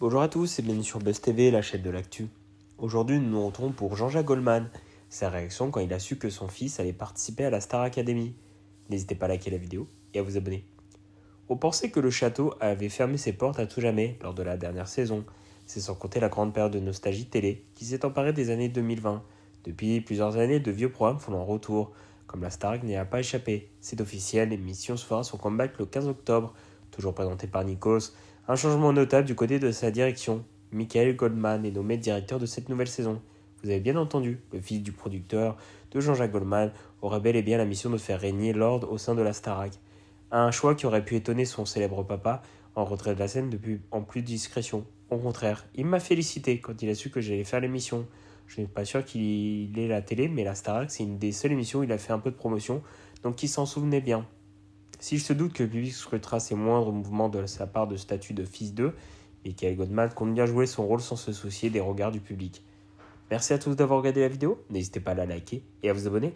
Bonjour à tous et bienvenue sur Buzz TV, la chaîne de l'actu. Aujourd'hui, nous nous rentrons pour Jean-Jacques Goldman, sa réaction quand il a su que son fils allait participer à la Star Academy. N'hésitez pas à liker la vidéo et à vous abonner. On pensait que le château avait fermé ses portes à tout jamais lors de la dernière saison, c'est sans compter la grande période de nostalgie télé qui s'est emparée des années 2020. Depuis plusieurs années, de vieux programmes font leur retour, comme la Star n'y a pas échappé. C'est officiel, l'émission se fera son comeback le 15 octobre toujours présenté par Nikos, un changement notable du côté de sa direction. Michael Goldman est nommé directeur de cette nouvelle saison. Vous avez bien entendu, le fils du producteur de Jean-Jacques Goldman aurait bel et bien la mission de faire régner l'ordre au sein de la Starac. Un choix qui aurait pu étonner son célèbre papa, en retrait de la scène depuis en plus de discrétion. Au contraire, il m'a félicité quand il a su que j'allais faire l'émission. Je n'ai pas sûr qu'il ait la télé, mais la Starac, c'est une des seules émissions où il a fait un peu de promotion, donc il s'en souvenait bien. Si je se doute que le public scrutera ses moindres mouvements de sa part de statut de fils d'eux, Michael Godman compte bien jouer son rôle sans se soucier des regards du public. Merci à tous d'avoir regardé la vidéo, n'hésitez pas à la liker et à vous abonner.